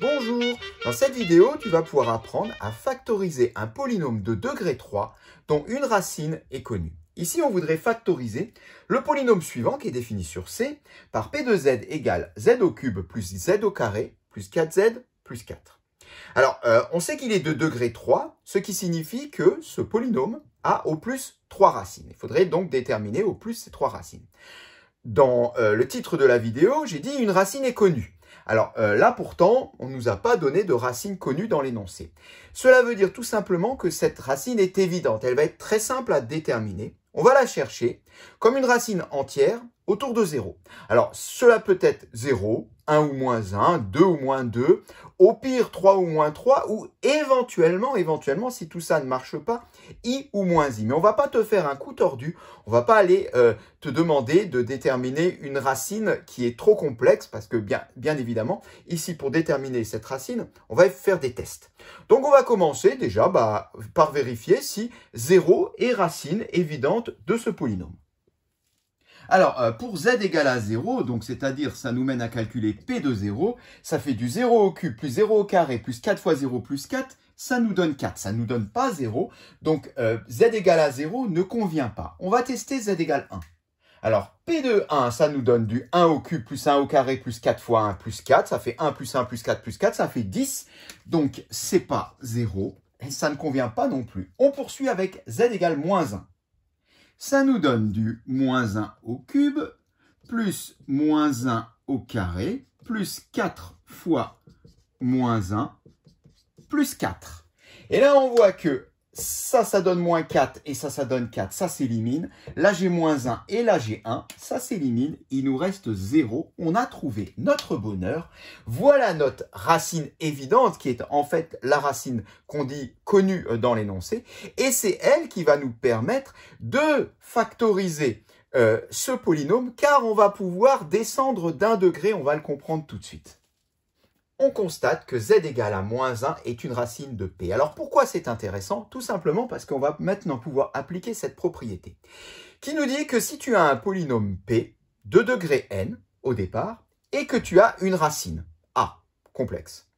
Bonjour Dans cette vidéo, tu vas pouvoir apprendre à factoriser un polynôme de degré 3 dont une racine est connue. Ici, on voudrait factoriser le polynôme suivant qui est défini sur C par p de z égale Z au cube plus Z au carré plus 4Z plus 4. Alors, euh, on sait qu'il est de degré 3, ce qui signifie que ce polynôme a au plus 3 racines. Il faudrait donc déterminer au plus ces 3 racines. Dans euh, le titre de la vidéo, j'ai dit une racine est connue. Alors euh, là pourtant, on ne nous a pas donné de racine connue dans l'énoncé. Cela veut dire tout simplement que cette racine est évidente, elle va être très simple à déterminer. On va la chercher. Comme une racine entière, autour de 0. Alors, cela peut être 0, 1 ou moins 1, 2 ou moins 2, au pire 3 ou moins 3, ou éventuellement, éventuellement, si tout ça ne marche pas, i ou moins i. Mais on va pas te faire un coup tordu, on va pas aller euh, te demander de déterminer une racine qui est trop complexe, parce que bien, bien évidemment, ici pour déterminer cette racine, on va faire des tests. Donc on va commencer déjà bah, par vérifier si 0 est racine évidente de ce polynôme. Alors, euh, pour z égale à 0, donc c'est-à-dire ça nous mène à calculer p de 0, ça fait du 0 au cube plus 0 au carré plus 4 fois 0 plus 4, ça nous donne 4, ça nous donne pas 0. Donc, euh, z égale à 0 ne convient pas. On va tester z égale 1. Alors, P de 1, ça nous donne du 1 au cube plus 1 au carré plus 4 fois 1 plus 4. Ça fait 1 plus 1 plus 4 plus 4, ça fait 10. Donc, c'est pas 0. Et ça ne convient pas non plus. On poursuit avec Z égale moins 1 ça nous donne du moins 1 au cube, plus moins 1 au carré, plus 4 fois moins 1, plus 4. Et là, on voit que ça, ça donne moins 4 et ça, ça donne 4, ça s'élimine. Là, j'ai moins 1 et là, j'ai 1, ça s'élimine. Il nous reste 0. On a trouvé notre bonheur. Voilà notre racine évidente qui est en fait la racine qu'on dit connue euh, dans l'énoncé. Et c'est elle qui va nous permettre de factoriser euh, ce polynôme car on va pouvoir descendre d'un degré, on va le comprendre tout de suite on constate que z égale à moins 1 est une racine de p. Alors pourquoi c'est intéressant Tout simplement parce qu'on va maintenant pouvoir appliquer cette propriété qui nous dit que si tu as un polynôme p de degré n au départ et que tu as une racine a complexe,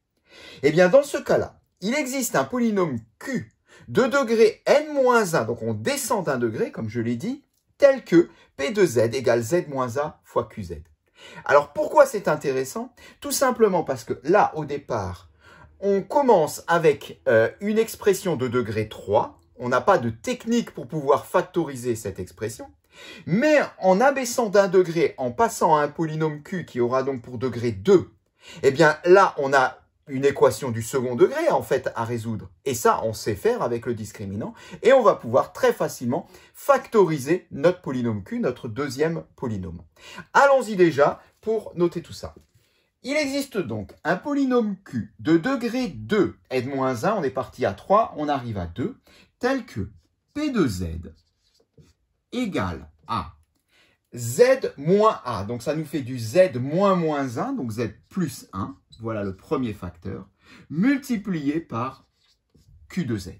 eh bien dans ce cas-là, il existe un polynôme q de degré n-1, donc on descend d'un degré comme je l'ai dit, tel que p de z égale z-a moins fois qz. Alors pourquoi c'est intéressant Tout simplement parce que là, au départ, on commence avec euh, une expression de degré 3. On n'a pas de technique pour pouvoir factoriser cette expression. Mais en abaissant d'un degré, en passant à un polynôme q qui aura donc pour degré 2, eh bien là, on a une équation du second degré, en fait, à résoudre. Et ça, on sait faire avec le discriminant. Et on va pouvoir très facilement factoriser notre polynôme Q, notre deuxième polynôme. Allons-y déjà pour noter tout ça. Il existe donc un polynôme Q de degré 2, n-1, on est parti à 3, on arrive à 2, tel que P de Z égale à Z moins A. Donc, ça nous fait du Z moins moins 1, donc Z plus 1. Voilà le premier facteur. Multiplié par Q de Z.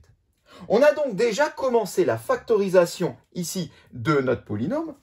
On a donc déjà commencé la factorisation ici de notre polynôme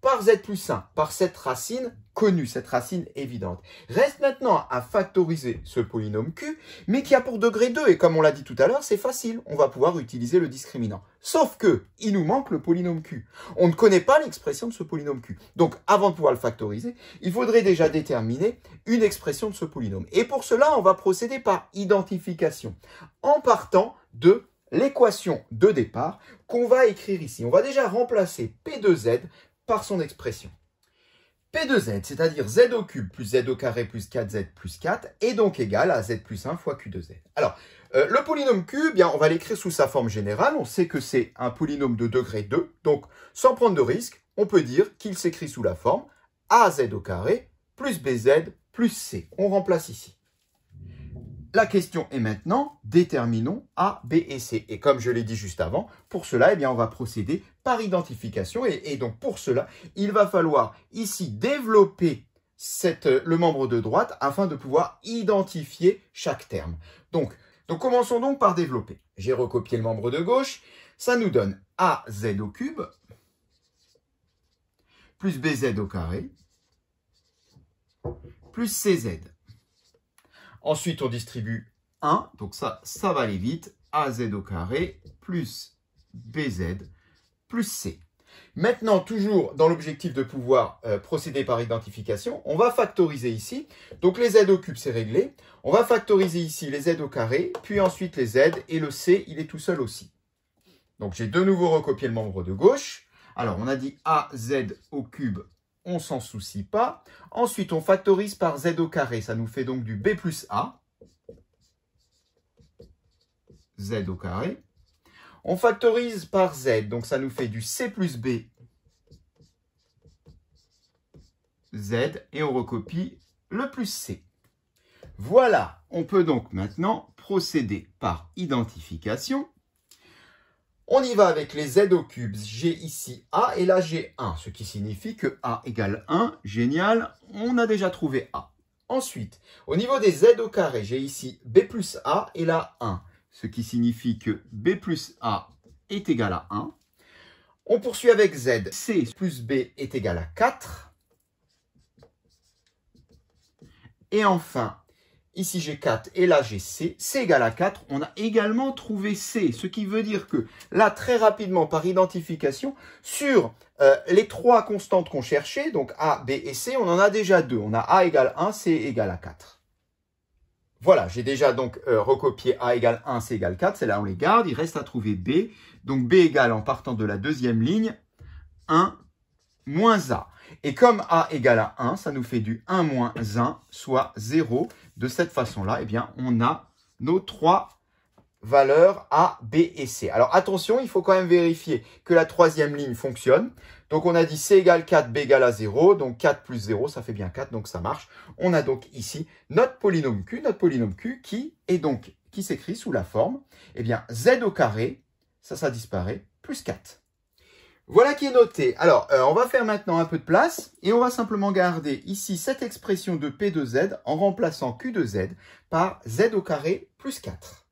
par z plus 1, par cette racine connue, cette racine évidente. Reste maintenant à factoriser ce polynôme q, mais qui a pour degré 2, et comme on l'a dit tout à l'heure, c'est facile, on va pouvoir utiliser le discriminant. Sauf que, il nous manque le polynôme q. On ne connaît pas l'expression de ce polynôme q. Donc, avant de pouvoir le factoriser, il faudrait déjà déterminer une expression de ce polynôme. Et pour cela, on va procéder par identification, en partant de l'équation de départ qu'on va écrire ici. On va déjà remplacer P2Z par son expression. P de z, c'est-à-dire z au cube plus z au carré plus 4z plus 4, est donc égal à z plus 1 fois q de z. Alors, euh, le polynôme q, eh bien, on va l'écrire sous sa forme générale. On sait que c'est un polynôme de degré 2, donc sans prendre de risque, on peut dire qu'il s'écrit sous la forme az au carré plus bz plus c. On remplace ici. La question est maintenant, déterminons A, B et C. Et comme je l'ai dit juste avant, pour cela, et eh bien, on va procéder par identification. Et, donc pour cela, il va falloir ici développer cette, euh, le membre de droite afin de pouvoir identifier chaque terme. Donc, donc commençons donc par développer. J'ai recopié le membre de gauche. Ça nous donne AZ au cube plus BZ au carré plus CZ. Ensuite, on distribue 1. Donc ça, ça va aller vite. AZ au carré plus BZ plus C. Maintenant, toujours dans l'objectif de pouvoir euh, procéder par identification, on va factoriser ici. Donc les z au cube, c'est réglé. On va factoriser ici les z au carré, puis ensuite les z, et le c, il est tout seul aussi. Donc j'ai de nouveau recopié le membre de gauche. Alors on a dit A, Z au cube, on s'en soucie pas. Ensuite, on factorise par z au carré, ça nous fait donc du b plus a. z au carré. On factorise par z, donc ça nous fait du c plus b z et on recopie le plus c. Voilà, on peut donc maintenant procéder par identification. On y va avec les z au cube. J'ai ici a et là j'ai 1, ce qui signifie que a égale 1. Génial, on a déjà trouvé a. Ensuite, au niveau des z au carré, j'ai ici b plus a et là 1 ce qui signifie que B plus A est égal à 1. On poursuit avec Z. C plus B est égal à 4. Et enfin, ici j'ai 4 et là j'ai C. C égal à 4. On a également trouvé C, ce qui veut dire que là, très rapidement, par identification, sur euh, les trois constantes qu'on cherchait, donc A, B et C, on en a déjà deux. On a A égale 1, C égale à 4. Voilà, j'ai déjà donc euh, recopié A égale 1, C égale 4. c'est là on les garde. Il reste à trouver B. Donc B égale, en partant de la deuxième ligne, 1 moins A. Et comme A égale à 1, ça nous fait du 1 moins 1, soit 0. De cette façon-là, eh bien, on a nos trois valeurs A, B et C. Alors attention, il faut quand même vérifier que la troisième ligne fonctionne. Donc on a dit C égale 4, B égale à 0. Donc 4 plus 0, ça fait bien 4, donc ça marche. On a donc ici notre polynôme Q, notre polynôme Q qui est donc, qui s'écrit sous la forme, eh bien, Z au carré, ça, ça disparaît, plus 4. Voilà qui est noté. Alors, euh, on va faire maintenant un peu de place et on va simplement garder ici cette expression de P de Z en remplaçant Q de Z par Z au carré plus 4.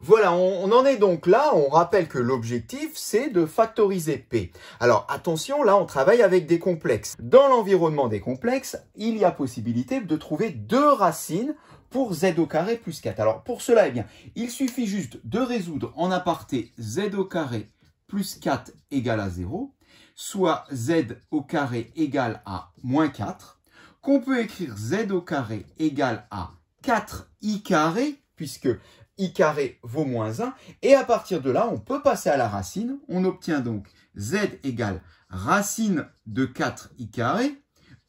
Voilà, on, en est donc là. On rappelle que l'objectif, c'est de factoriser P. Alors attention, là, on travaille avec des complexes. Dans l'environnement des complexes, il y a possibilité de trouver deux racines pour z au carré plus 4. Alors pour cela, eh bien, il suffit juste de résoudre en aparté z au carré plus 4 égale à 0, soit z au carré égale à moins 4, qu'on peut écrire z au carré égale à 4i carré, puisque i carré vaut moins 1. Et à partir de là, on peut passer à la racine. On obtient donc z égale racine de 4i carré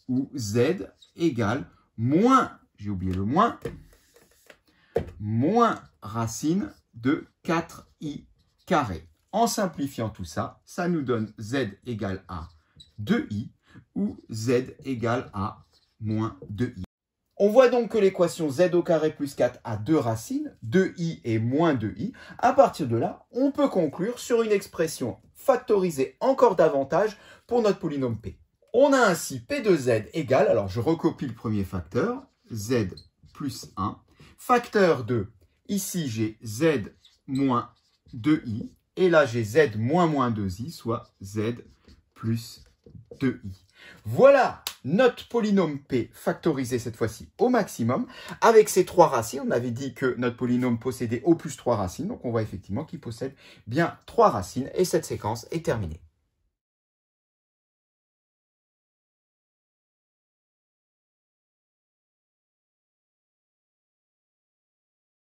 ou z égale moins, j'ai oublié le moins, moins racine de 4i carré. En simplifiant tout ça, ça nous donne z égale à 2i ou z égale à moins 2i. On voit donc que l'équation z au carré plus 4 a deux racines, 2i et moins 2i. À partir de là, on peut conclure sur une expression factorisée encore davantage pour notre polynôme p. On a ainsi p de z égale, alors je recopie le premier facteur, z plus 1, facteur de, ici j'ai z moins 2i, et là j'ai z moins moins 2i, soit z plus 2i. Voilà notre polynôme P factorisé cette fois-ci au maximum. Avec ses trois racines, on avait dit que notre polynôme possédait au plus trois racines, donc on voit effectivement qu'il possède bien trois racines et cette séquence est terminée.